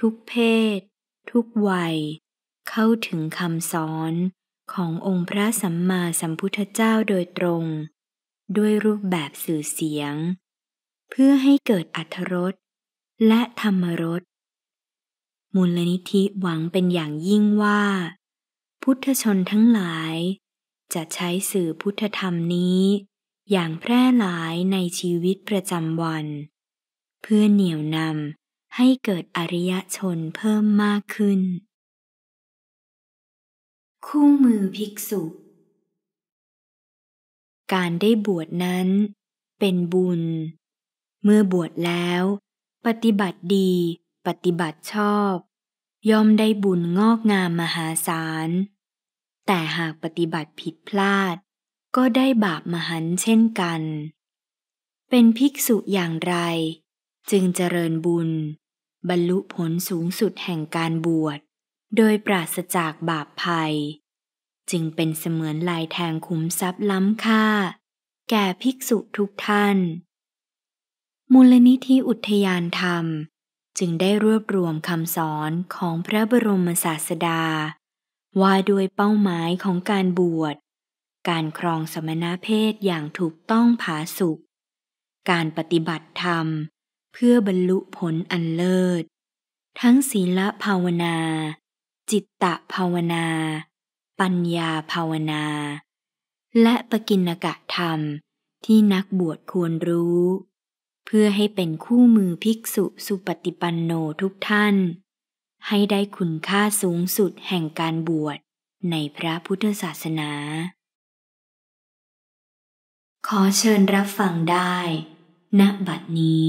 ทุกเพศ ทุกวัย เข้าถึงคำสอนขององค์พระสัมมาสัมพุทธเจ้าโดยตรง ด้วยรูปแบบสื่อเสียง เพื่อให้เกิดอัธรสและธรรมรสมูลนิธิหวังเป็นอย่างยิ่งว่า พุทธชนทั้งหลาย จะใช้สื่อพุทธธรรมนี้ อย่างแพร่หลายในชีวิตประจำวัน เพื่อเหนี่ยวนำให้เกิดอริยชนเพิ่มมากขึ้นคู่มือภิกษุ การได้บวชนั้นเป็นบุญ เมื่อบวชแล้ว ปฏิบัติดีปฏิบัติชอบ ย่อมได้บุญงอกงามมหาศาล แต่หากปฏิบัติผิดพลาดก็ได้บาปมหันเช่นกัน เป็นภิกษุอย่างไร จึงเจริญบุญบรรลุผลสูงสุดแห่งการบวช โดยปราศจากบาปภัย จึงเป็นเสมือนลายแทงขุมทรัพย์ล้ำค่า แก่ภิกษุทุกท่าน มูลนิธิอุทยานธรรมจึงได้รวบรวมคำสอนของพระบรมศาสดา ว่าด้วยเป้าหมายของการบวช การครองสมณเพศอย่างถูกต้องผาสุกการปฏิบัติธรรมเพื่อบรรลุผลอันเลิศ ทั้งศีลภาวนา จิตตภาวนา ปัญญาภาวนา และปกิณกะธรรมที่นักบวชควรรู้ เพื่อให้เป็นคู่มือภิกษุสุปฏิปันโนทุกท่าน ให้ได้คุณค่าสูงสุดแห่งการบวชในพระพุทธศาสนา ขอเชิญรับฟังได้ ณบัดนี้